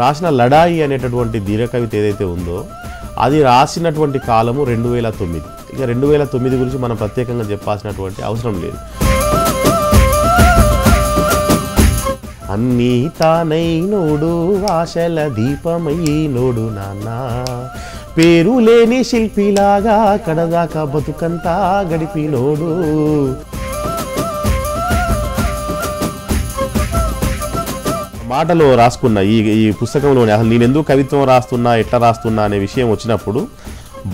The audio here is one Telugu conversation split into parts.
రాసిన లడాయి అనేటటువంటి ధీరకవిత ఏదైతే ఉందో అది రాసినటువంటి కాలము రెండు వేల తొమ్మిది ఇక రెండు వేల తొమ్మిది గురించి మనం ప్రత్యేకంగా చెప్పాల్సినటువంటి అవసరం లేదు అన్నీ తానై నోడు ఆశల దీపమయ్యి నోడు నాన్న పేరు లేని శిల్పిలాగా కడదాకా బతుకంతా గడిపినోడు మాటలు రాసుకున్న ఈ ఈ పుస్తకంలోని అసలు నేను ఎందుకు కవిత్వం రాస్తున్నా ఎట్లా రాస్తున్నా అనే విషయం వచ్చినప్పుడు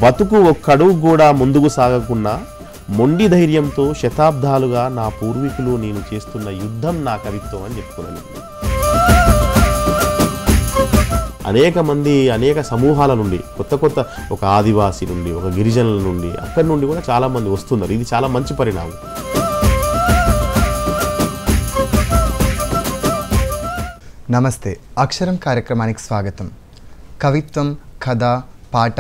బతుకు ఒక్కడుగు కూడా ముందుకు సాగకుండా మొండి ధైర్యంతో శతాబ్దాలుగా నా పూర్వీకులు నేను చేస్తున్న యుద్ధం నా కవిత్వం అని చెప్పుకున్నాను అనేక మంది అనేక సమూహాల నుండి కొత్త కొత్త ఒక ఆదివాసి నుండి ఒక గిరిజనుల నుండి అక్కడి నుండి కూడా చాలామంది వస్తున్నారు ఇది చాలా మంచి పరిణామం నమస్తే అక్షరం కార్యక్రమానికి స్వాగతం కవిత్వం కథ పాట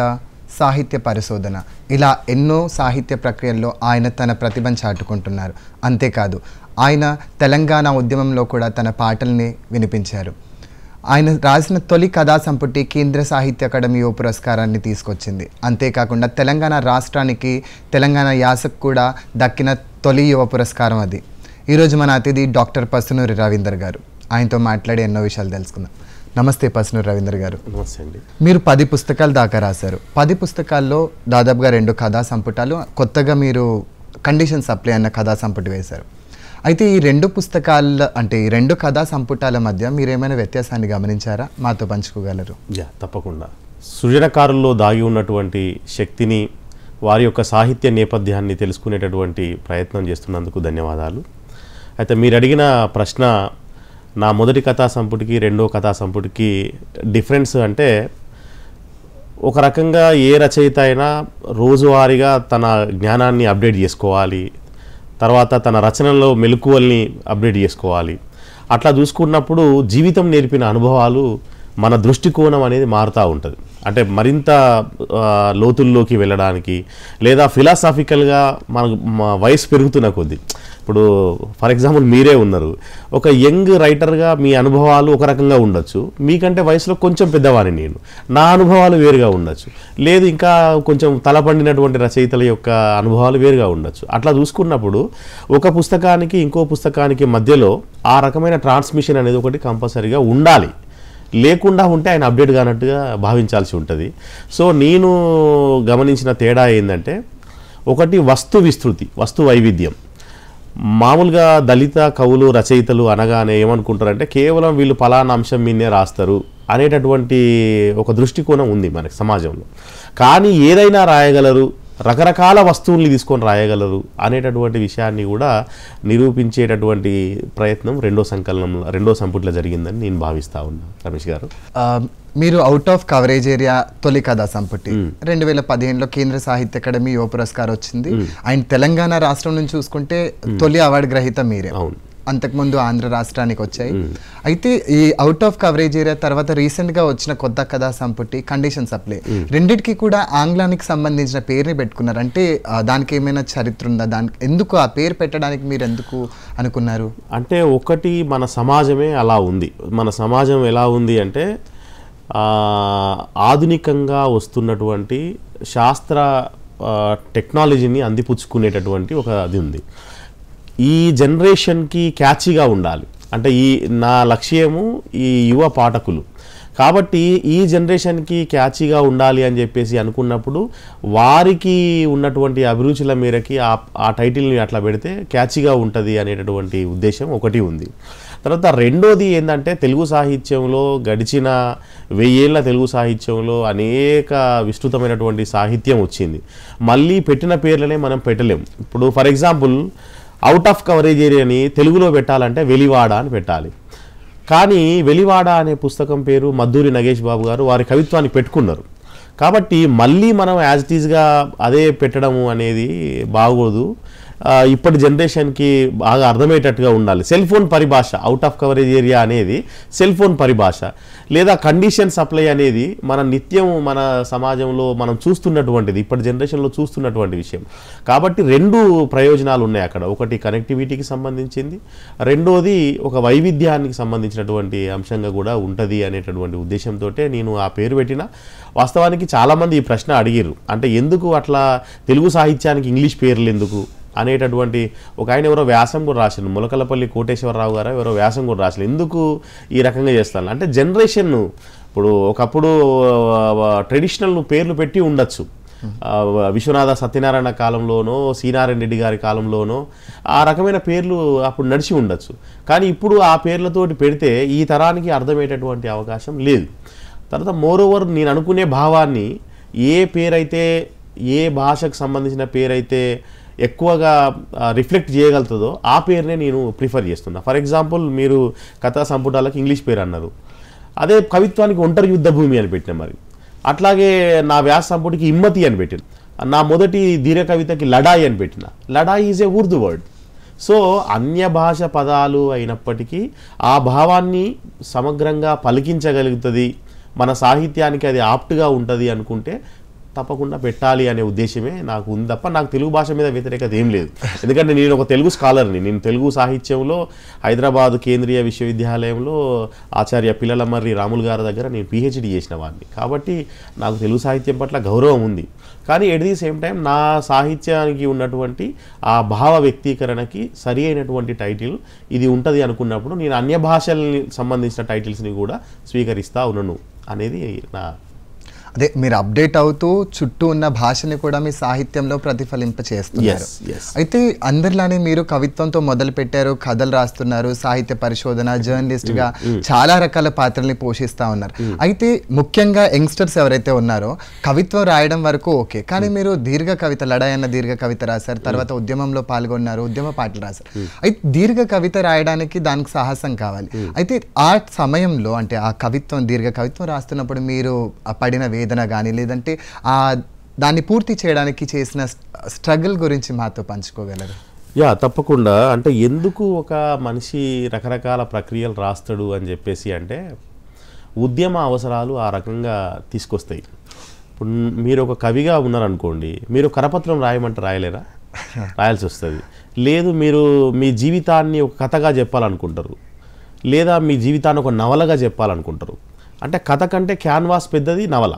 సాహిత్య పరిశోధన ఇలా ఎన్నో సాహిత్య ప్రక్రియల్లో ఆయన తన ప్రతిభను చాటుకుంటున్నారు అంతేకాదు ఆయన తెలంగాణ ఉద్యమంలో కూడా తన పాటల్ని వినిపించారు ఆయన రాసిన తొలి కథా సంపుటి కేంద్ర సాహిత్య అకాడమీ యువ పురస్కారాన్ని తీసుకొచ్చింది అంతేకాకుండా తెలంగాణ రాష్ట్రానికి తెలంగాణ యాసకు కూడా దక్కిన తొలి యువ పురస్కారం అది ఈరోజు మన అతిథి డాక్టర్ పసునూరి రవీందర్ గారు ఆయనతో మాట్లాడి ఎన్నో విషయాలు తెలుసుకుందాం నమస్తే పసును రవీంద్ర గారు నమస్తే అండి మీరు పది పుస్తకాలు దాకా రాశారు పది పుస్తకాల్లో దాదాపుగా రెండు కథా సంపుటాలు కొత్తగా మీరు కండిషన్ సప్లై అన్న కథా సంపుట వేశారు అయితే ఈ రెండు పుస్తకాల అంటే ఈ రెండు కథా సంపుటాల మధ్య మీరు ఏమైనా వ్యత్యాసాన్ని గమనించారా మాతో పంచుకోగలరు యా తప్పకుండా సృజనకారుల్లో దాగి ఉన్నటువంటి శక్తిని వారి యొక్క సాహిత్య నేపథ్యాన్ని తెలుసుకునేటటువంటి ప్రయత్నం చేస్తున్నందుకు ధన్యవాదాలు అయితే మీరు అడిగిన ప్రశ్న నా మొదటి కథా సంపుటికి రెండో కథా సంపుటికి డిఫరెన్స్ అంటే ఒక రకంగా ఏ రచయిత అయినా రోజువారీగా తన జ్ఞానాన్ని అప్డేట్ చేసుకోవాలి తర్వాత తన రచనలో మెలకువల్ని అప్డేట్ చేసుకోవాలి అట్లా చూసుకున్నప్పుడు జీవితం నేర్పిన అనుభవాలు మన దృష్టికోణం అనేది మారుతూ ఉంటుంది అంటే మరింత లోతుల్లోకి వెళ్ళడానికి లేదా ఫిలాసాఫికల్గా మనకు వయసు పెరుగుతున్న కొద్ది ఇప్పుడు ఫర్ ఎగ్జాంపుల్ మీరే ఉన్నారు ఒక యంగ్ రైటర్గా మీ అనుభవాలు ఒక రకంగా ఉండొచ్చు మీకంటే వయసులో కొంచెం పెద్దవాణి నేను నా అనుభవాలు వేరుగా ఉండొచ్చు లేదు ఇంకా కొంచెం తలపండినటువంటి రచయితల యొక్క అనుభవాలు వేరుగా ఉండొచ్చు అట్లా చూసుకున్నప్పుడు ఒక పుస్తకానికి ఇంకో పుస్తకానికి మధ్యలో ఆ రకమైన ట్రాన్స్మిషన్ అనేది ఒకటి కంపల్సరీగా ఉండాలి లేకుండా ఉంటే ఆయన అప్డేట్ కానట్టుగా భావించాల్సి ఉంటుంది సో నేను గమనించిన తేడా ఏంటంటే ఒకటి వస్తు విస్తృతి వస్తు వైవిధ్యం మామూలుగా దళిత కవులు రచయితలు అనగానే ఏమనుకుంటారంటే కేవలం వీళ్ళు ఫలానా అంశం మీదే రాస్తారు అనేటటువంటి ఒక దృష్టికోణం ఉంది మనకి సమాజంలో కానీ ఏదైనా రాయగలరు రకరకాల వస్తువుల్ని తీసుకొని రాయగలరు అనేటటువంటి విషయాన్ని కూడా నిరూపించేటటువంటి ప్రయత్నం రెండో సంకలనంలో రెండో సంపుట్లో జరిగిందని నేను భావిస్తా ఉన్నాను రమేష్ గారు మీరు అవుట్ ఆఫ్ కవరేజ్ ఏరియా తొలి కథా సంపుటి రెండు వేల పదిహేనులో కేంద్ర సాహిత్య అకాడమీ యువ పురస్కారం వచ్చింది అండ్ తెలంగాణ రాష్ట్రం నుంచి చూసుకుంటే తొలి అవార్డు గ్రహీత మీరే అవును అంతకుముందు ఆంధ్ర రాష్ట్రానికి వచ్చాయి అయితే ఈ అవుట్ ఆఫ్ కవరేజ్ ఏరియా తర్వాత రీసెంట్గా వచ్చిన కొత్త కథా సంపుటి కండిషన్ సప్లై రెండింటికి కూడా ఆంగ్లానికి సంబంధించిన పేరుని పెట్టుకున్నారు అంటే దానికి ఏమైనా చరిత్ర ఉందా దానికి ఎందుకు ఆ పేరు పెట్టడానికి మీరు ఎందుకు అనుకున్నారు అంటే ఒకటి మన సమాజమే అలా ఉంది మన సమాజం ఎలా ఉంది అంటే ఆధునికంగా వస్తున్నటువంటి శాస్త్ర టెక్నాలజీని అందిపుచ్చుకునేటటువంటి ఒక అది ఉంది ఈ జనరేషన్కి క్యాచీగా ఉండాలి అంటే ఈ నా లక్ష్యము ఈ యువ పాఠకులు కాబట్టి ఈ జనరేషన్కి క్యాచీగా ఉండాలి అని చెప్పేసి అనుకున్నప్పుడు వారికి ఉన్నటువంటి అభిరుచుల మేరకి ఆ ఆ టైటిల్ని అట్లా పెడితే క్యాచీగా ఉంటుంది అనేటటువంటి ఉద్దేశం ఒకటి ఉంది తర్వాత రెండోది ఏంటంటే తెలుగు సాహిత్యంలో గడిచిన వెయ్యేళ్ల తెలుగు సాహిత్యంలో అనేక విస్తృతమైనటువంటి సాహిత్యం వచ్చింది మళ్ళీ పెట్టిన పేర్లనే మనం పెట్టలేం ఇప్పుడు for example out of coverage ఏరియాని తెలుగులో పెట్టాలంటే వెలివాడ అని పెట్టాలి కానీ వెలివాడ అనే పుస్తకం పేరు మద్దూరి నగేష్ బాబు గారు వారి కవిత్వానికి పెట్టుకున్నారు కాబట్టి మళ్ళీ మనం యాజ్ ఇట్ ఈజ్గా అదే పెట్టడము అనేది బాగోదు ఇప్పటి జనరేషన్కి బాగా అర్థమయ్యేటట్టుగా ఉండాలి సెల్ ఫోన్ పరిభాష అవుట్ ఆఫ్ కవరేజ్ ఏరియా అనేది సెల్ ఫోన్ పరిభాష లేదా కండిషన్ సప్లై అనేది మన నిత్యం మన సమాజంలో మనం చూస్తున్నటువంటిది ఇప్పటి జనరేషన్లో చూస్తున్నటువంటి విషయం కాబట్టి రెండు ప్రయోజనాలు ఉన్నాయి అక్కడ ఒకటి కనెక్టివిటీకి సంబంధించింది రెండోది ఒక వైవిధ్యానికి సంబంధించినటువంటి అంశంగా కూడా ఉంటుంది అనేటటువంటి ఉద్దేశంతో నేను ఆ పేరు పెట్టిన వాస్తవానికి చాలామంది ఈ ప్రశ్న అడిగారు అంటే ఎందుకు అట్లా తెలుగు సాహిత్యానికి ఇంగ్లీష్ పేర్లు ఎందుకు అనేటటువంటి ఒక ఆయన ఎవరో వ్యాసం కూడా రాసిండు ములకలపల్లి కోటేశ్వరరావు గారు ఎవరో వ్యాసం కూడా రాసిండు ఎందుకు ఈ రకంగా చేస్తాను అంటే జనరేషన్ ఇప్పుడు ఒకప్పుడు ట్రెడిషనల్ పేర్లు పెట్టి ఉండొచ్చు విశ్వనాథ సత్యనారాయణ కాలంలోనో సీనారాయణ రెడ్డి గారి కాలంలోనో ఆ రకమైన పేర్లు అప్పుడు నడిచి ఉండొచ్చు కానీ ఇప్పుడు ఆ పేర్లతోటి పెడితే ఈ తరానికి అర్థమయ్యేటటువంటి అవకాశం లేదు తర్వాత మోరోవర్ నేను అనుకునే భావాన్ని ఏ పేరైతే ఏ భాషకు సంబంధించిన పేరైతే ఎక్కువగా రిఫ్లెక్ట్ చేయగలుగుతుందో ఆ పేరునే నేను ప్రిఫర్ చేస్తున్నా ఫర్ ఎగ్జాంపుల్ మీరు కథా సంపుటాలకు ఇంగ్లీష్ పేరు అన్నారు అదే కవిత్వానికి ఒంటరి యుద్ధ భూమి అని పెట్టిన మరి అట్లాగే నా వ్యాస సంపుటికి ఇమ్మతి అని పెట్టిన నా మొదటి దీర్ఘ కవితకి లడాయి అని పెట్టిన లడాయి is a Urdu word so అన్య భాష పదాలు అయినప్పటికీ ఆ భావాన్ని సమగ్రంగా పలికించగలుగుతుంది మన సాహిత్యానికి అది ఆప్ట్గా ఉంటుంది అనుకుంటే తప్పకుండా పెట్టాలి అనే ఉద్దేశమే నాకు ఉంది తప్ప నాకు తెలుగు భాష మీద వ్యతిరేకత ఏం లేదు ఎందుకంటే నేను ఒక తెలుగు స్కాలర్ని నేను తెలుగు సాహిత్యంలో హైదరాబాద్ కేంద్రీయ విశ్వవిద్యాలయంలో ఆచార్య పిల్లలమర్రి రాములు గారి దగ్గర నేను పిహెచ్డి చేసిన వాడిని కాబట్టి నాకు తెలుగు సాహిత్యం పట్ల గౌరవం ఉంది కానీ ఎట్ ది సేమ్ టైం నా సాహిత్యానికి ఉన్నటువంటి ఆ భావ వ్యక్తీకరణకి సరి అయినటువంటి టైటిల్ ఇది ఉంటుంది అనుకున్నప్పుడు నేను అన్య భాషల్ని సంబంధించిన టైటిల్స్ని కూడా స్వీకరిస్తూ ఉన్నాను అనేది నా అదే మీరు అప్డేట్ అవుతూ చుట్టూ ఉన్న భాషని కూడా మీ సాహిత్యంలో ప్రతిఫలింప చేస్తున్నారు అయితే అందరిలానే మీరు కవిత్వంతో మొదలు పెట్టారు కథలు రాస్తున్నారు సాహిత్య పరిశోధన జర్నలిస్ట్గా mm, mm. చాలా రకాల పాత్రల్ని పోషిస్తా ఉన్నారు mm. అయితే ముఖ్యంగా యంగ్స్టర్స్ ఎవరైతే ఉన్నారో కవిత్వం రాయడం వరకు ఓకే కానీ మీరు దీర్ఘ కవిత లడాయి అన్న దీర్ఘ కవిత రాశారు తర్వాత ఉద్యమంలో పాల్గొన్నారు ఉద్యమ పాటలు రాశారు అయితే దీర్ఘ కవిత రాయడానికి దానికి సాహసం కావాలి అయితే ఆ సమయంలో అంటే ఆ కవిత్వం దీర్ఘ కవిత్వం రాస్తున్నప్పుడు మీరు పడిన వేదన కానీ లేదంటే ఆ దాన్ని పూర్తి చేయడానికి చేసిన స్ట్రగుల్ గురించి మాతో పంచుకోగలరు యా తప్పకుండా అంటే ఎందుకు ఒక మనిషి రకరకాల ప్రక్రియలు రాస్తాడు అని చెప్పేసి అంటే ఉద్యమ అవసరాలు ఆ రకంగా తీసుకొస్తాయి ఇప్పుడు మీరు ఒక కవిగా ఉన్నారనుకోండి మీరు కరపత్రం రాయమంటే రాయలేరా రాయాల్సి వస్తుంది లేదు మీరు మీ జీవితాన్ని ఒక కథగా చెప్పాలనుకుంటారు లేదా మీ జీవితాన్ని ఒక నవలగా చెప్పాలనుకుంటారు అంటే కథ కంటే క్యాన్వాస్ పెద్దది నవల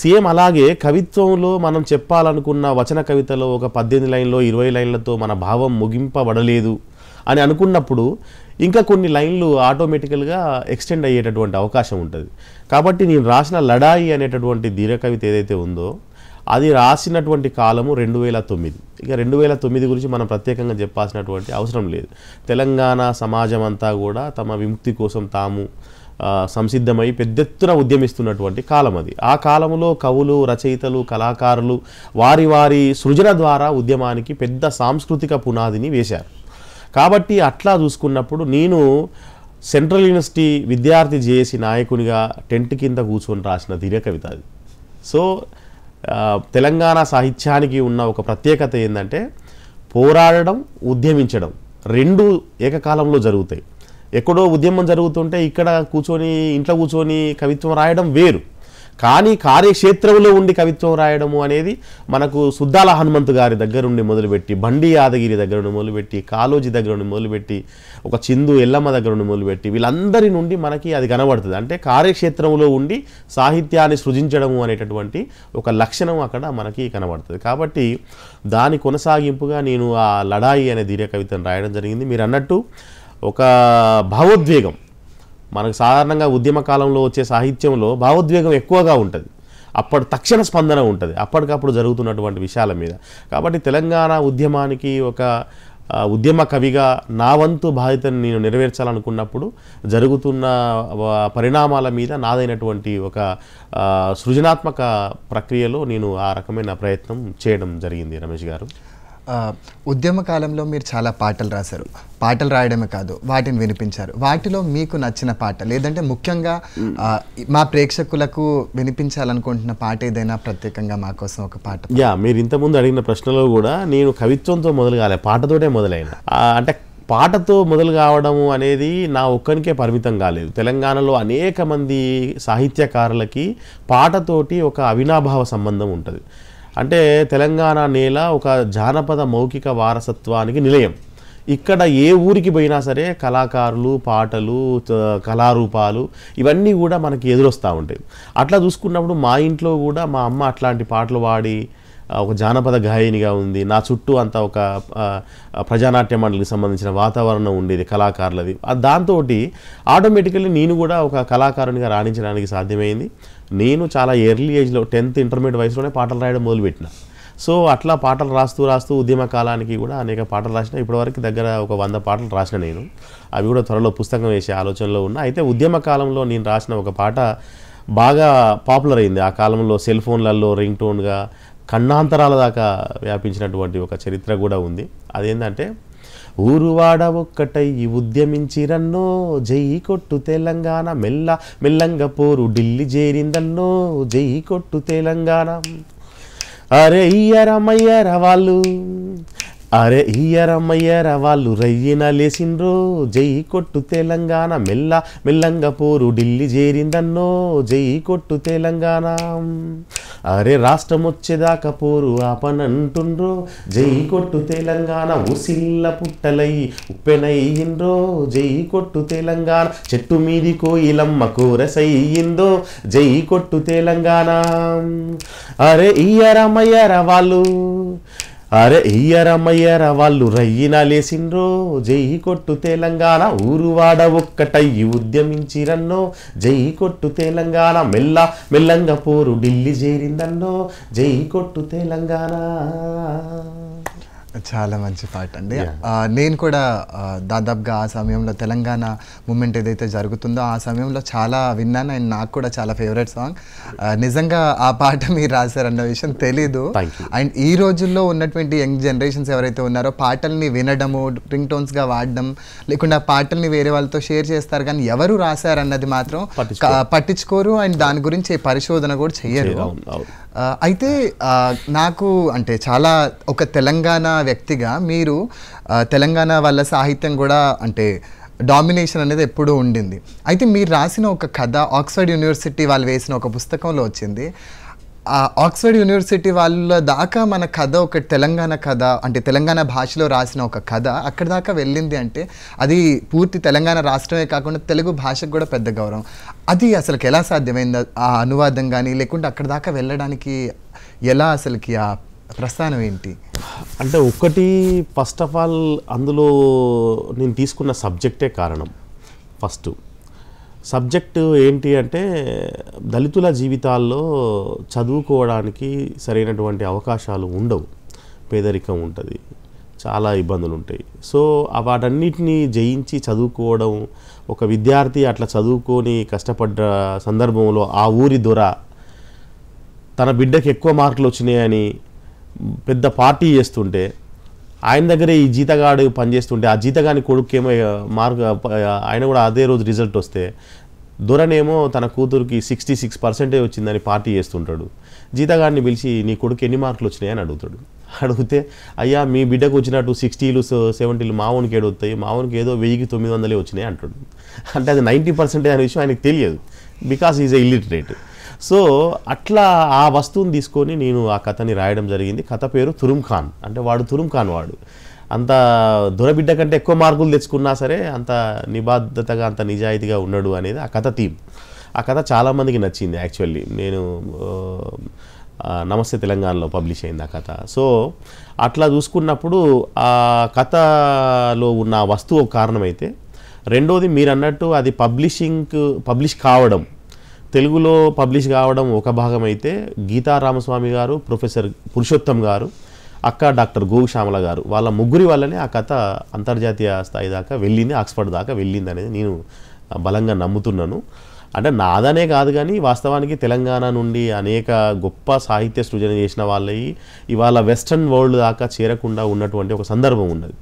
సేమ్ అలాగే కవిత్వంలో మనం చెప్పాలనుకున్న వచన కవితలో ఒక పద్దెనిమిది లైన్లో ఇరవై లైన్లతో మన భావం ముగింపబడలేదు అని అనుకున్నప్పుడు ఇంకా కొన్ని లైన్లు ఆటోమేటికల్గా ఎక్స్టెండ్ అయ్యేటటువంటి అవకాశం ఉంటుంది కాబట్టి నేను రాసిన లడాయి అనేటటువంటి ధీరకవిత ఏదైతే ఉందో అది రాసినటువంటి కాలము రెండు వేల తొమ్మిది ఇక రెండు వేల తొమ్మిది గురించి మనం ప్రత్యేకంగా చెప్పాల్సినటువంటి అవసరం లేదు తెలంగాణ సమాజం అంతా కూడా తమ విముక్తి కోసం తాము సంసిద్ధమై పెద్ద ఎత్తున ఉద్యమిస్తున్నటువంటి కాలం అది ఆ కాలంలో కవులు రచయితలు కళాకారులు వారి వారి సృజన ద్వారా ఉద్యమానికి పెద్ద సాంస్కృతిక పునాదిని వేశారు కాబట్టి అట్లా చూసుకున్నప్పుడు నేను సెంట్రల్ యూనివర్సిటీ విద్యార్థి జేఏసీ నాయకునిగా టెంట్ కింద కూర్చొని రాసిన ధీర్య కవిత అది సో తెలంగాణ సాహిత్యానికి ఉన్న ఒక ప్రత్యేకత ఏంటంటే పోరాడడం ఉద్యమించడం రెండు ఏకకాలంలో జరుగుతాయి ఎక్కడో ఉద్యమం జరుగుతుంటే ఇక్కడ కూర్చొని ఇంట్లో కూర్చొని కవిత్వం రాయడం వేరు కానీ కార్యక్షేత్రంలో ఉండి కవిత్వం రాయడము అనేది మనకు సుద్దాల హనుమంతు గారి దగ్గర నుండి మొదలుపెట్టి బండి యాదగిరి దగ్గర నుండి మొదలుపెట్టి కాలోజీ దగ్గర నుండి మొదలుపెట్టి ఒక చిందు ఎల్లమ్మ దగ్గర నుండి మొదలుపెట్టి వీళ్ళందరి నుండి మనకి అది కనబడుతుంది అంటే కార్యక్షేత్రంలో ఉండి సాహిత్యాన్ని సృజించడము అనేటటువంటి ఒక లక్షణం అక్కడ మనకి కనబడుతుంది కాబట్టి దాని కొనసాగింపుగా నేను ఆ లడాయి అనే దీర్ఘ కవితను రాయడం జరిగింది మీరు అన్నట్టు ఒక భావోద్వేగం మనకు సాధారణంగా ఉద్యమ కాలంలో వచ్చే సాహిత్యంలో భావోద్వేగం ఎక్కువగా ఉంటుంది అప్పటి తక్షణ స్పందన ఉంటుంది అప్పటికప్పుడు జరుగుతున్నటువంటి విషయాల మీద కాబట్టి తెలంగాణ ఉద్యమానికి ఒక ఉద్యమ కవిగా నా వంతు బాధ్యతను నేను నెరవేర్చాలనుకున్నప్పుడు జరుగుతున్న పరిణామాల మీద నాదైనటువంటి ఒక సృజనాత్మక ప్రక్రియలో నేను ఆ రకమైన ప్రయత్నం చేయడం జరిగింది రమేష్ గారు ఉద్యమ కాలంలో మీరు చాలా పాటలు రాశారు పాటలు రాయడమే కాదు వాటిని వినిపించారు వాటిలో మీకు నచ్చిన పాట లేదంటే ముఖ్యంగా మా ప్రేక్షకులకు వినిపించాలనుకుంటున్న పాట ఏదైనా ప్రత్యేకంగా మా కోసం ఒక పాట యా మీరు ఇంతకుముందు అడిగిన ప్రశ్నలో కూడా నేను కవిత్వంతో మొదలు కాలే పాటతోటే మొదలైన అంటే పాటతో మొదలు కావడము అనేది నా ఒక్కరికే పరిమితం కాలేదు తెలంగాణలో అనేక మంది సాహిత్యకారులకి పాటతోటి ఒక అవినాభావ సంబంధం ఉంటుంది అంటే తెలంగాణ నేల ఒక జానపద మౌఖిక వారసత్వానికి నిలయం ఇక్కడ ఏ ఊరికి పోయినా సరే కళాకారులు పాటలు కళారూపాలు ఇవన్నీ కూడా మనకి ఎదురొస్తూ ఉంటాయి అట్లా చూసుకున్నప్పుడు మా ఇంట్లో కూడా మా అమ్మ అట్లాంటి పాటలు పాడి ఒక జానపద గాయనిగా ఉంది నా చుట్టూ అంతా ఒక ప్రజానాట్య మండలికి సంబంధించిన వాతావరణం ఉండేది కళాకారులది దాంతో ఆటోమేటికల్లీ నేను కూడా ఒక కళాకారునిగా రాణించడానికి సాధ్యమైంది నేను చాలా ఎర్లీ ఏజ్లో టెన్త్ ఇంటర్మీడియట్ వయసులోనే పాటలు రాయడం మొదలుపెట్టిన సో అట్లా పాటలు రాస్తూ రాస్తూ ఉద్యమ కాలానికి కూడా అనేక పాటలు రాసిన ఇప్పటివరకు దగ్గర ఒక వంద పాటలు రాసిన నేను అవి కూడా త్వరలో పుస్తకం వేసే ఆలోచనలో ఉన్నా అయితే ఉద్యమ కాలంలో నేను రాసిన ఒక పాట బాగా పాపులర్ అయింది ఆ కాలంలో సెల్ ఫోన్లలో రింగ్ టోన్గా ఖండాంతరాల దాకా వ్యాపించినటువంటి ఒక చరిత్ర కూడా ఉంది అదేంటంటే ఊరువాడ ఒక్కటై ఉద్యమించిరన్నో జై కొట్టు తెలంగాణ మెల్ల మెల్లంగ పోరు ఢిల్లీ చేరిందన్నో జై కొట్టు తెలంగాణ అరే ఇయ్యరమయ్యర వాళ్ళు అరే ఇయ్యరమయ్యర వాళ్ళు రయ్యిన లేసిండ్రో జై కొట్టు తెలంగాణ మెల్ల మెల్లంగ పోరు ఢిల్లీ చేరిందన్నో జై కొట్టు తెలంగాణ అరే రాష్ట్రం వచ్చేదాకా పోరు ఆపనంటుండ్రో జై కొట్టు తెలంగాణ ఉసిల్ల పుట్టలై ఉప్పెనయ్యిండ్రో జై కొట్టు తెలంగాణ చెట్టు మీది కోయిలమ్మ కూరసయ్యిందో జై కొట్టు తెలంగాణ అరే ఇయ్యర మయ్యర వాళ్ళు అరే ఎయ్యరమయ్యర వాళ్ళు రయ్యిన లేసిండ్రో జై కొట్టు తెలంగాణ ఊరువాడ ఒక్కటయ్యి ఉద్యమించిరన్నో జై కొట్టు తెలంగాణ మెల్ల మెల్లంగా పోరు ఢిల్లీ చేరిందన్నో జై కొట్టు తెలంగాణ చాలా మంచి పాట అండి నేను కూడా దాదాపుగా ఆ సమయంలో తెలంగాణ మూమెంట్ ఏదైతే జరుగుతుందో ఆ సమయంలో చాలా విన్నాను అండ్ నాకు కూడా చాలా ఫేవరెట్ సాంగ్ నిజంగా ఆ పాట మీరు రాశారన్న విషయం తెలీదు అండ్ ఈ రోజుల్లో ఉన్నటువంటి యంగ్ జనరేషన్స్ ఎవరైతే ఉన్నారో పాటల్ని వినడము రింగ్ టోన్స్గా వాడడం లేకుండా పాటల్ని వేరే వాళ్ళతో షేర్ చేస్తారు కానీ ఎవరు రాశారన్నది మాత్రం పట్టించుకోరు అండ్ దాని గురించి పరిశోధన కూడా చేయరు అయితే నాకు అంటే చాలా ఒక తెలంగాణ వ్యక్తిగా మీరు తెలంగాణ వాళ్ళ సాహిత్యం కూడా అంటే డామినేషన్ అనేది ఎప్పుడూ ఉండింది అయితే మీరు రాసిన ఒక కథ ఆక్స్ఫర్డ్ యూనివర్సిటీ వాళ్ళు వేసిన ఒక పుస్తకంలో వచ్చింది ఆ ఆక్స్ఫర్డ్ యూనివర్సిటీ వాళ్ళ దాకా మన కథ ఒక తెలంగాణ కథ అంటే తెలంగాణ భాషలో రాసిన ఒక కథ అక్కడ దాకా వెళ్ళింది అంటే అది పూర్తి తెలంగాణ రాష్ట్రమే కాకుండా తెలుగు భాషకు కూడా పెద్ద గౌరవం అది అసలుకి ఎలా సాధ్యమైంది ఆ అనువాదం కానీ లేకుంటే అక్కడ దాకా వెళ్ళడానికి ఎలా అసలుకి ఆ ప్రస్థానం ఏంటి అంటే ఒకటి ఫస్ట్ ఆఫ్ ఆల్ అందులో నేను తీసుకున్న సబ్జెక్టే కారణం ఫస్ట్ సబ్జెక్టు ఏంటి అంటే దళితుల జీవితాల్లో చదువుకోవడానికి సరైనటువంటి అవకాశాలు ఉండవు పేదరికం ఉంటుంది చాలా ఇబ్బందులు ఉంటాయి సో వాటన్నిటిని జయించి చదువుకోవడం ఒక విద్యార్థి అట్లా చదువుకొని కష్టపడ్డ సందర్భంలో ఆ ఊరి దొర తన బిడ్డకి ఎక్కువ మార్కులు వచ్చినాయని పెద్ద పార్టీ చేస్తుంటే ఆయన దగ్గర ఈ జీతగాడు పనిచేస్తుంటే ఆ జీతగాని ఏమో మార్గ ఆయన కూడా అదే రోజు రిజల్ట్ వస్తే దొరనేమో తన కూతురికి సిక్స్టీ సిక్స్ పర్సెంటేజ్ వచ్చిందని పార్టీ చేస్తుంటాడు జీతగాడిని పిలిచి నీ కొడుకు ఎన్ని మార్కులు వచ్చినాయని అడుగుతాడు అడిగితే అయ్యా మీ బిడ్డకు వచ్చినట్టు సిక్స్టీలు సెవెంటీలు మావునికి ఏడు వస్తాయి మావునికి ఏదో వెయ్యికి తొమ్మిది వందలే వచ్చినాయి అంటాడు అంటే అది నైంటీ పర్సెంటేజ్ అనే విషయం ఆయనకు తెలియదు because is a illiterate so అట్లా ఆ వస్తువుని తీసుకొని నేను ఆ కథని రాయడం జరిగింది కథ పేరు తురుమ్ ఖాన్ అంటే వాడు తురుమ్ ఖాన్ వాడు అంత దొరబిడ్డ కంటే ఎక్కువ మార్కులు తెచ్చుకున్నా సరే అంత నిబద్ధతగా అంత నిజాయితీగా ఉన్నాడు అనేది ఆ కథ థీమ్ ఆ కథ చాలామందికి నచ్చింది యాక్చువల్లీ నేను నమస్తే తెలంగాణలో పబ్లిష్ అయింది ఆ కథ సో అట్లా చూసుకున్నప్పుడు ఆ కథలో ఉన్న వస్తువు కారణమైతే రెండోది మీరు అన్నట్టు అది పబ్లిషింగ్ పబ్లిష్ కావడం తెలుగులో పబ్లిష్ కావడం ఒక భాగం అయితే గీతా రామస్వామి గారు ప్రొఫెసర్ పురుషోత్తం గారు అక్క డాక్టర్ గోగుశ్యామల గారు వాళ్ళ ముగ్గురి వల్లనే ఆ కథ అంతర్జాతీయ స్థాయి దాకా వెళ్ళింది ఆక్స్ఫర్డ్ దాకా వెళ్ళింది అనేది నేను బలంగా నమ్ముతున్నాను అంటే నాదనే కాదు కానీ వాస్తవానికి తెలంగాణ నుండి అనేక గొప్ప సాహిత్య సృజన చేసిన వాళ్ళవి ఇవాళ వెస్ట్రన్ వరల్డ్ దాకా చేరకుండా ఉన్నటువంటి ఒక సందర్భం ఉన్నది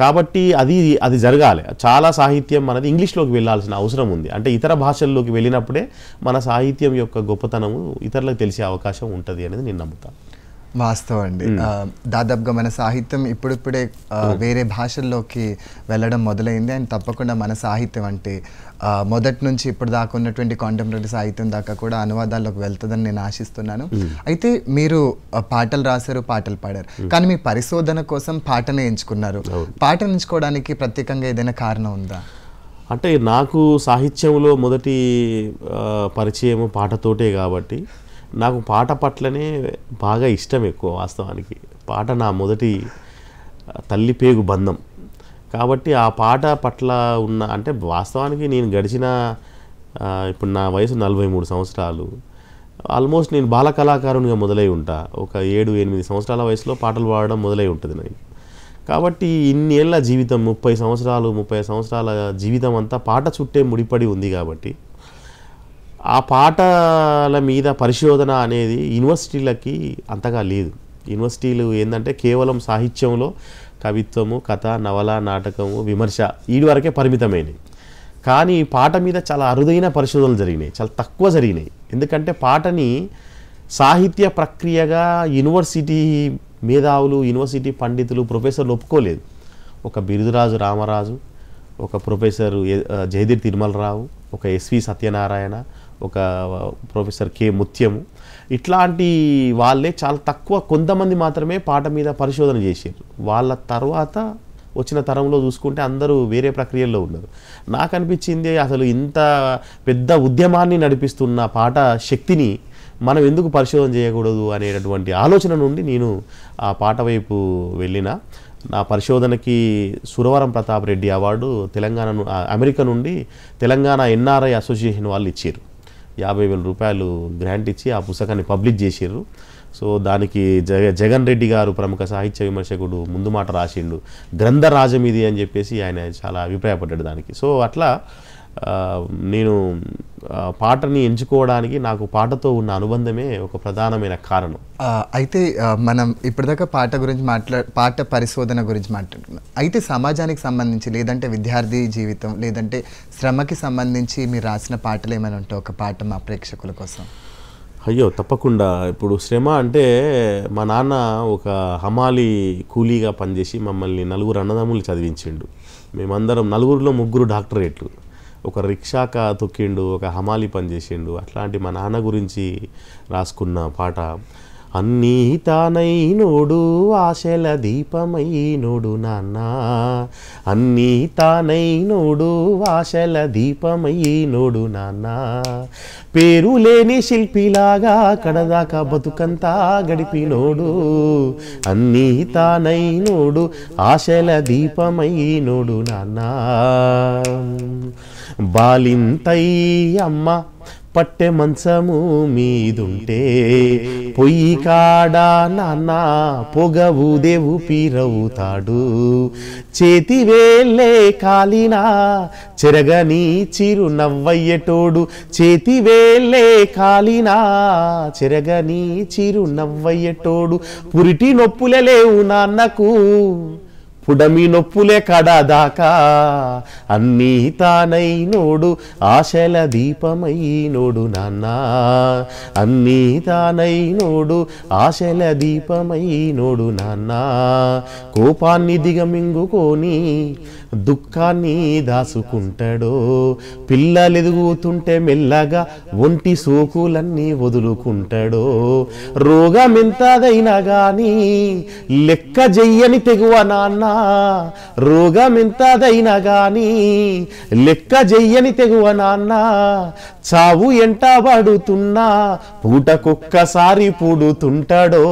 కాబట్టి అది అది జరగాలి చాలా సాహిత్యం అనేది ఇంగ్లీష్లోకి వెళ్ళాల్సిన అవసరం ఉంది అంటే ఇతర భాషల్లోకి వెళ్ళినప్పుడే మన సాహిత్యం యొక్క గొప్పతనము ఇతరులకు తెలిసే అవకాశం ఉంటుంది అనేది నేను నమ్ముతాను వాస్తవం అండి దాదాపుగా మన సాహిత్యం ఇప్పుడిప్పుడే వేరే భాషల్లోకి వెళ్ళడం మొదలైంది అండ్ తప్పకుండా మన సాహిత్యం అంటే మొదటి నుంచి ఇప్పుడు దాకా ఉన్నటువంటి కాంటెంపరీ సాహిత్యం దాకా కూడా అనువాదాల్లోకి వెళ్తుందని నేను ఆశిస్తున్నాను అయితే మీరు పాటలు రాశారు పాటలు పాడారు కానీ మీ పరిశోధన కోసం పాటనే ఎంచుకున్నారు పాటను ఎంచుకోవడానికి ప్రత్యేకంగా ఏదైనా కారణం ఉందా అంటే నాకు సాహిత్యంలో మొదటి పరిచయం పాటతోటే కాబట్టి నాకు పాట పట్లనే బాగా ఇష్టం ఎక్కువ వాస్తవానికి పాట నా మొదటి తల్లి పేగు బంధం కాబట్టి ఆ పాట పట్ల ఉన్న అంటే వాస్తవానికి నేను గడిచిన ఇప్పుడు నా వయసు నలభై మూడు సంవత్సరాలు ఆల్మోస్ట్ నేను బాల కళాకారునిగా మొదలై ఉంటా ఒక ఏడు ఎనిమిది సంవత్సరాల వయసులో పాటలు పాడడం మొదలై ఉంటుంది నాకు కాబట్టి ఇన్నేళ్ళ జీవితం ముప్పై సంవత్సరాలు ముప్పై సంవత్సరాల జీవితం అంతా పాట చుట్టే ముడిపడి ఉంది కాబట్టి ఆ పాటల మీద పరిశోధన అనేది యూనివర్సిటీలకి అంతగా లేదు యూనివర్సిటీలు ఏంటంటే కేవలం సాహిత్యంలో కవిత్వము కథ నవల నాటకము విమర్శ వీడి వరకే పరిమితమైనవి కానీ పాట మీద చాలా అరుదైన పరిశోధనలు జరిగినాయి చాలా తక్కువ జరిగినాయి ఎందుకంటే పాటని సాహిత్య ప్రక్రియగా యూనివర్సిటీ మేధావులు యూనివర్సిటీ పండితులు ప్రొఫెసర్లు ఒప్పుకోలేదు ఒక బిరుదురాజు రామరాజు ఒక ప్రొఫెసర్ జయదీర్ తిరుమలరావు ఒక ఎస్వి సత్యనారాయణ ఒక ప్రొఫెసర్ కె ముత్యము ఇట్లాంటి వాళ్ళే చాలా తక్కువ కొంతమంది మాత్రమే పాట మీద పరిశోధన చేశారు వాళ్ళ తర్వాత వచ్చిన తరంలో చూసుకుంటే అందరూ వేరే ప్రక్రియల్లో ఉన్నారు నాకు అనిపించింది అసలు ఇంత పెద్ద ఉద్యమాన్ని నడిపిస్తున్న పాట శక్తిని మనం ఎందుకు పరిశోధన చేయకూడదు అనేటటువంటి ఆలోచన నుండి నేను ఆ పాట వైపు వెళ్ళిన నా పరిశోధనకి సురవరం ప్రతాప్ రెడ్డి అవార్డు తెలంగాణ అమెరికా నుండి తెలంగాణ ఎన్ఆర్ఐ అసోసియేషన్ వాళ్ళు ఇచ్చారు యాభై వేల రూపాయలు గ్రాంట్ ఇచ్చి ఆ పుస్తకాన్ని పబ్లిష్ చేసిర్రు సో దానికి జగ జగన్ రెడ్డి గారు ప్రముఖ సాహిత్య విమర్శకుడు ముందు మాట రాసిండు గ్రంథరాజం ఇది అని చెప్పేసి ఆయన చాలా అభిప్రాయపడ్డాడు దానికి సో అట్లా నేను పాటని ఎంచుకోవడానికి నాకు పాటతో ఉన్న అనుబంధమే ఒక ప్రధానమైన కారణం అయితే మనం ఇప్పటిదాకా పాట గురించి మాట్లా పాట పరిశోధన గురించి మాట్లాడుకున్నాం అయితే సమాజానికి సంబంధించి లేదంటే విద్యార్థి జీవితం లేదంటే శ్రమకి సంబంధించి మీరు రాసిన పాటలు ఏమైనా ఉంటే ఒక పాట మా ప్రేక్షకుల కోసం అయ్యో తప్పకుండా ఇప్పుడు శ్రమ అంటే మా నాన్న ఒక హమాలి కూలీగా పనిచేసి మమ్మల్ని నలుగురు అన్నదమ్ములు చదివించిండు మేమందరం నలుగురిలో ముగ్గురు డాక్టరేట్లు ఒక రిక్షాక తొక్కిండు ఒక హమాలి పని చేసిండు అట్లాంటి మా నాన్న గురించి రాసుకున్న పాట అన్నీ తానైనోడు ఆశల దీపమైనోడు నాన్న అన్నీ తానైనోడు ఆశల దీపమైనోడు నాన్న పేరు లేని శిల్పిలాగా కడదాకా బతుకంతా గడిపినోడు అన్నీ తానైనోడు ఆశల దీపమైనోడు నాన్న బాలింతై అమ్మ పట్టె మంచము మీదుంటే పొయ్యి కాడాలన్న పొగవు దేవు పీరవుతాడు చేతి వేలే కాలినా చెరగని నవ్వయ్యటోడు చేతి వేలే కాలినా చెరగని నవ్వయ్యటోడు పురిటి నొప్పులలేవు లేవు నాన్నకు పుడమి నొప్పులే కడదాకా అన్నీ తానై నోడు ఆశల దీపమై నోడు నాన్న అన్నీ తానై నోడు ఆశల దీపమై నోడు నాన్న కోపాన్ని దిగమింగుకొని దుఃఖాన్ని దాసుకుంటాడో పిల్లలెదుగుతుంటే మెల్లగా ఒంటి సోకులన్నీ వదులుకుంటాడో రోగం ఎంతదైనా కానీ లెక్క జయ్యని తెగువ నాన్న రోగం ఎంతదైనా కానీ లెక్క జయ్యని తెగువ నాన్న చావు ఎంట పడుతున్నా పూటకొక్కసారి పూడుతుంటాడో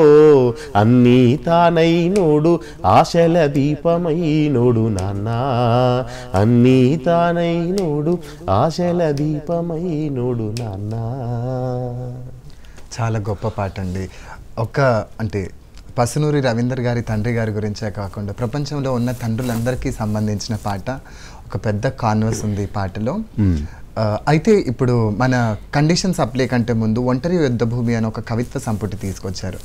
అన్నీ తానైనోడు ఆశల నోడు నాన్నా అన్నీ తానైనోడు ఆశల దీపమైనోడు నాన్న చాలా గొప్ప పాట అండి ఒక అంటే పసునూరి రవీందర్ గారి తండ్రి గారి గురించే కాకుండా ప్రపంచంలో ఉన్న తండ్రులందరికీ సంబంధించిన పాట ఒక పెద్ద కాన్వర్స్ ఉంది ఈ పాటలో అయితే ఇప్పుడు మన కండిషన్స్ అప్లై కంటే ముందు ఒంటరి యుద్ధ భూమి అని ఒక కవిత్వ సంపుటి తీసుకొచ్చారు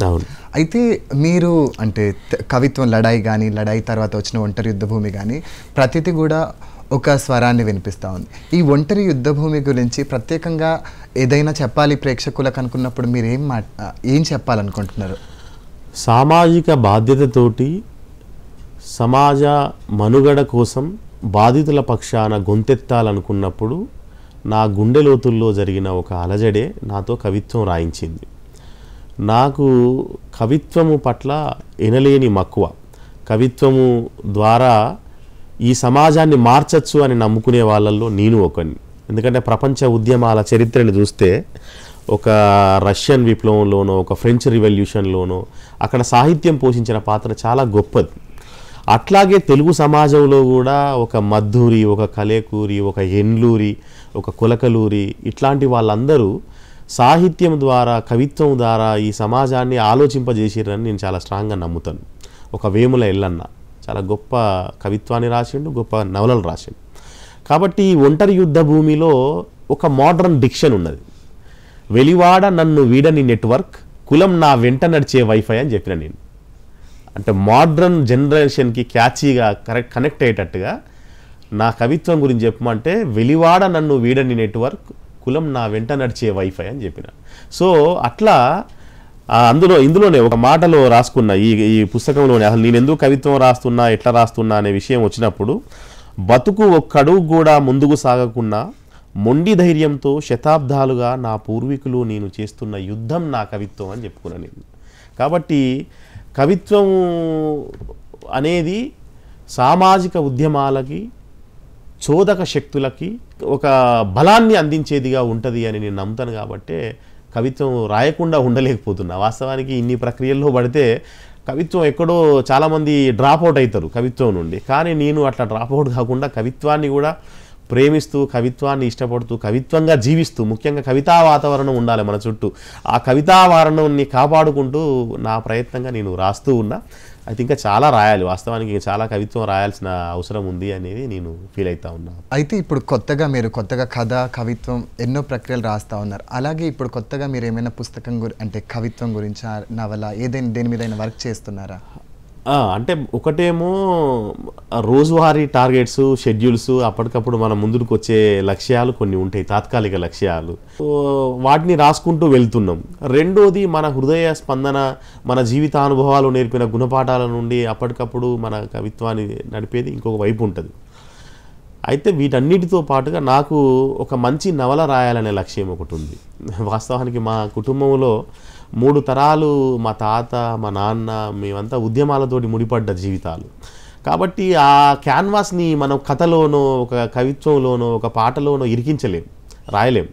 అయితే మీరు అంటే కవిత్వం లడాయి కానీ లడాయి తర్వాత వచ్చిన ఒంటరి యుద్ధ భూమి కానీ ప్రతిది కూడా ఒక స్వరాన్ని వినిపిస్తూ ఉంది ఈ ఒంటరి యుద్ధ భూమి గురించి ప్రత్యేకంగా ఏదైనా చెప్పాలి ప్రేక్షకులకు అనుకున్నప్పుడు మీరు ఏం మా ఏం చెప్పాలనుకుంటున్నారు సామాజిక బాధ్యతతోటి సమాజ మనుగడ కోసం బాధితుల పక్షాన గొంతెత్తాలనుకున్నప్పుడు నా గుండె లోతుల్లో జరిగిన ఒక అలజడే నాతో కవిత్వం రాయించింది నాకు కవిత్వము పట్ల ఎనలేని మక్కువ కవిత్వము ద్వారా ఈ సమాజాన్ని మార్చచ్చు అని నమ్ముకునే వాళ్ళల్లో నేను ఒకని ఎందుకంటే ప్రపంచ ఉద్యమాల చరిత్రని చూస్తే ఒక రష్యన్ విప్లవంలోనో ఒక ఫ్రెంచ్ రివల్యూషన్లోనో అక్కడ సాహిత్యం పోషించిన పాత్ర చాలా గొప్పది అట్లాగే తెలుగు సమాజంలో కూడా ఒక మద్దూరి ఒక కలేకూరి ఒక ఎన్లూరి ఒక కులకలూరి ఇట్లాంటి వాళ్ళందరూ సాహిత్యం ద్వారా కవిత్వం ద్వారా ఈ సమాజాన్ని ఆలోచింపజేసిరని నేను చాలా స్ట్రాంగ్గా నమ్ముతాను ఒక వేముల ఎల్లన్న చాలా గొప్ప కవిత్వాన్ని రాసిండు గొప్ప నవలలు రాసిండు కాబట్టి ఒంటరి యుద్ధ భూమిలో ఒక మోడర్న్ డిక్షన్ ఉన్నది వెలివాడ నన్ను వీడని నెట్వర్క్ కులం నా వెంట నడిచే వైఫై అని చెప్పిన నేను అంటే మోడ్రన్ జనరేషన్కి క్యాచీగా కరెక్ట్ కనెక్ట్ అయ్యేటట్టుగా నా కవిత్వం గురించి చెప్పమంటే వెలివాడ నన్ను వీడని నెట్వర్క్ కులం నా వెంట నడిచే వైఫై అని చెప్పిన సో అట్లా అందులో ఇందులోనే ఒక మాటలో రాసుకున్న ఈ ఈ పుస్తకంలోనే అసలు నేను ఎందుకు కవిత్వం రాస్తున్నా ఎట్లా రాస్తున్నా అనే విషయం వచ్చినప్పుడు బతుకు ఒక్కడుగు కూడా ముందుకు సాగకుండా మొండి ధైర్యంతో శతాబ్దాలుగా నా పూర్వీకులు నేను చేస్తున్న యుద్ధం నా కవిత్వం అని చెప్పుకున్నాను నేను కాబట్టి కవిత్వం అనేది సామాజిక ఉద్యమాలకి చోదక శక్తులకి ఒక బలాన్ని అందించేదిగా ఉంటుంది అని నేను నమ్ముతాను కాబట్టే కవిత్వం రాయకుండా ఉండలేకపోతున్నా వాస్తవానికి ఇన్ని ప్రక్రియల్లో పడితే కవిత్వం ఎక్కడో చాలామంది డ్రాప్ అవుట్ అవుతారు కవిత్వం నుండి కానీ నేను అట్లా డ్రాప్ అవుట్ కాకుండా కవిత్వాన్ని కూడా ప్రేమిస్తూ కవిత్వాన్ని ఇష్టపడుతూ కవిత్వంగా జీవిస్తూ ముఖ్యంగా కవితా వాతావరణం ఉండాలి మన చుట్టూ ఆ కవితా వారణాన్ని కాపాడుకుంటూ నా ప్రయత్నంగా నేను రాస్తూ ఉన్నా అయితే ఇంకా చాలా రాయాలి వాస్తవానికి చాలా కవిత్వం రాయాల్సిన అవసరం ఉంది అనేది నేను ఫీల్ అవుతా ఉన్నాను అయితే ఇప్పుడు కొత్తగా మీరు కొత్తగా కథ కవిత్వం ఎన్నో ప్రక్రియలు రాస్తూ ఉన్నారు అలాగే ఇప్పుడు కొత్తగా మీరు ఏమైనా పుస్తకం గురి అంటే కవిత్వం గురించి నవల ఏదైనా దేని మీద వర్క్ చేస్తున్నారా అంటే ఒకటేమో రోజువారీ టార్గెట్స్ షెడ్యూల్స్ అప్పటికప్పుడు మన ముందుకు వచ్చే లక్ష్యాలు కొన్ని ఉంటాయి తాత్కాలిక లక్ష్యాలు వాటిని రాసుకుంటూ వెళ్తున్నాం రెండోది మన హృదయ స్పందన మన జీవితానుభవాలు నేర్పిన గుణపాఠాల నుండి అప్పటికప్పుడు మన కవిత్వాన్ని నడిపేది ఇంకొక వైపు ఉంటుంది అయితే వీటన్నిటితో పాటుగా నాకు ఒక మంచి నవల రాయాలనే లక్ష్యం ఒకటి ఉంది వాస్తవానికి మా కుటుంబంలో మూడు తరాలు మా తాత మా నాన్న మేమంతా ఉద్యమాలతోటి ముడిపడ్డ జీవితాలు కాబట్టి ఆ క్యాన్వాస్ని మనం కథలోనో ఒక కవిత్వంలోనో ఒక పాటలోనో ఇరికించలేం రాయలేం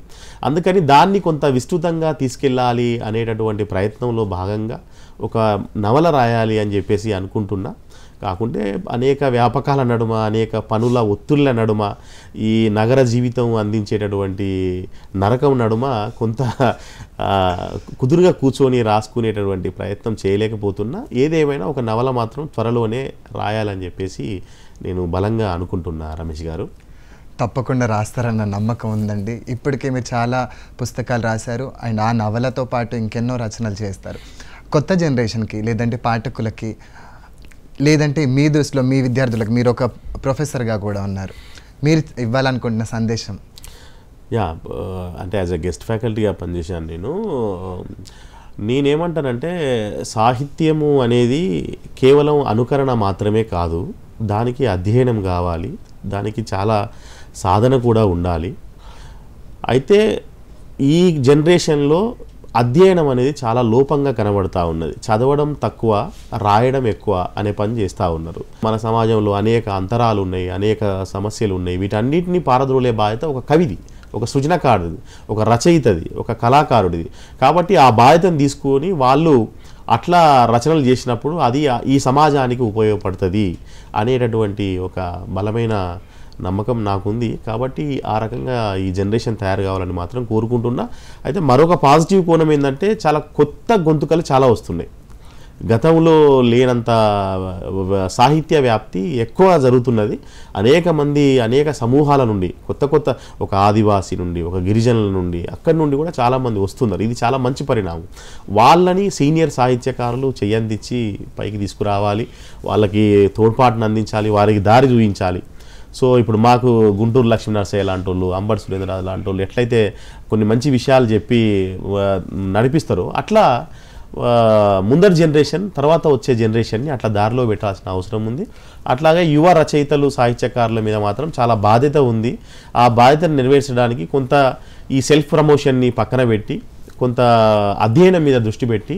అందుకని దాన్ని కొంత విస్తృతంగా తీసుకెళ్ళాలి అనేటటువంటి ప్రయత్నంలో భాగంగా ఒక నవల రాయాలి అని చెప్పేసి అనుకుంటున్నా కాకుంటే అనేక వ్యాపకాల నడుమ అనేక పనుల ఒత్తుళ్ళ నడుమ ఈ నగర జీవితం అందించేటటువంటి నరకం నడుమ కొంత కుదురుగా కూర్చొని రాసుకునేటటువంటి ప్రయత్నం చేయలేకపోతున్నా ఏదేమైనా ఒక నవల మాత్రం త్వరలోనే రాయాలని చెప్పేసి నేను బలంగా అనుకుంటున్నా రమేష్ గారు తప్పకుండా రాస్తారన్న నమ్మకం ఉందండి ఇప్పటికే మీరు చాలా పుస్తకాలు రాశారు అండ్ ఆ నవలతో పాటు ఇంకెన్నో రచనలు చేస్తారు కొత్త జనరేషన్కి లేదంటే పాఠకులకి లేదంటే మీ దృష్టిలో మీ విద్యార్థులకు మీరు ఒక ప్రొఫెసర్గా కూడా ఉన్నారు మీరు ఇవ్వాలనుకుంటున్న సందేశం యా అంటే యాజ్ అ గెస్ట్ ఫ్యాకల్టీగా పనిచేశాను నేను నేనేమంటానంటే సాహిత్యము అనేది కేవలం అనుకరణ మాత్రమే కాదు దానికి అధ్యయనం కావాలి దానికి చాలా సాధన కూడా ఉండాలి అయితే ఈ జనరేషన్లో అధ్యయనం అనేది చాలా లోపంగా కనబడతా ఉన్నది చదవడం తక్కువ రాయడం ఎక్కువ అనే పని చేస్తూ ఉన్నారు మన సమాజంలో అనేక అంతరాలు ఉన్నాయి అనేక సమస్యలు ఉన్నాయి వీటన్నిటిని పారద్రోలే బాధ్యత ఒక కవిది ఒక సృజనకారుడిది ఒక రచయితది ఒక కళాకారుడిది కాబట్టి ఆ బాధ్యతను తీసుకొని వాళ్ళు అట్లా రచనలు చేసినప్పుడు అది ఈ సమాజానికి ఉపయోగపడుతుంది అనేటటువంటి ఒక బలమైన నమ్మకం నాకుంది కాబట్టి ఆ రకంగా ఈ జనరేషన్ తయారు కావాలని మాత్రం కోరుకుంటున్నా అయితే మరొక పాజిటివ్ కోణం ఏంటంటే చాలా కొత్త గొంతుకలు చాలా వస్తున్నాయి గతంలో లేనంత సాహిత్య వ్యాప్తి ఎక్కువ జరుగుతున్నది అనేక మంది అనేక సమూహాల నుండి కొత్త కొత్త ఒక ఆదివాసి నుండి ఒక గిరిజనుల నుండి అక్కడి నుండి కూడా చాలామంది వస్తున్నారు ఇది చాలా మంచి పరిణామం వాళ్ళని సీనియర్ సాహిత్యకారులు చెయ్యందించి పైకి తీసుకురావాలి వాళ్ళకి తోడ్పాటును అందించాలి వారికి దారి చూపించాలి సో ఇప్పుడు మాకు గుంటూరు లక్ష్మీనరసయ్య లాంటి వాళ్ళు అంబటి సురేంద్రరాజు లాంటి వాళ్ళు ఎట్లయితే కొన్ని మంచి విషయాలు చెప్పి నడిపిస్తారో అట్లా ముందరి జనరేషన్ తర్వాత వచ్చే జనరేషన్ని అట్లా దారిలో పెట్టాల్సిన అవసరం ఉంది అట్లాగే యువ రచయితలు సాహిత్యకారుల మీద మాత్రం చాలా బాధ్యత ఉంది ఆ బాధ్యతను నెరవేర్చడానికి కొంత ఈ సెల్ఫ్ ప్రమోషన్ని పక్కన పెట్టి కొంత అధ్యయనం మీద దృష్టి పెట్టి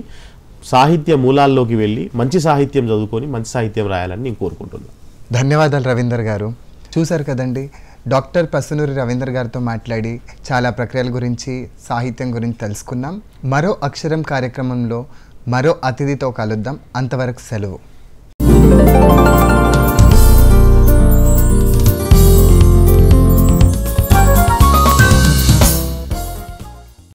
సాహిత్య మూలాల్లోకి వెళ్ళి మంచి సాహిత్యం చదువుకొని మంచి సాహిత్యం రాయాలని నేను కోరుకుంటున్నాను ధన్యవాదాలు రవీందర్ గారు చూశారు కదండి డాక్టర్ పసునూరి రవీంద్ర గారితో మాట్లాడి చాలా ప్రక్రియల గురించి సాహిత్యం గురించి తెలుసుకున్నాం మరో అక్షరం కార్యక్రమంలో మరో అతిథితో కలుద్దాం అంతవరకు సెలవు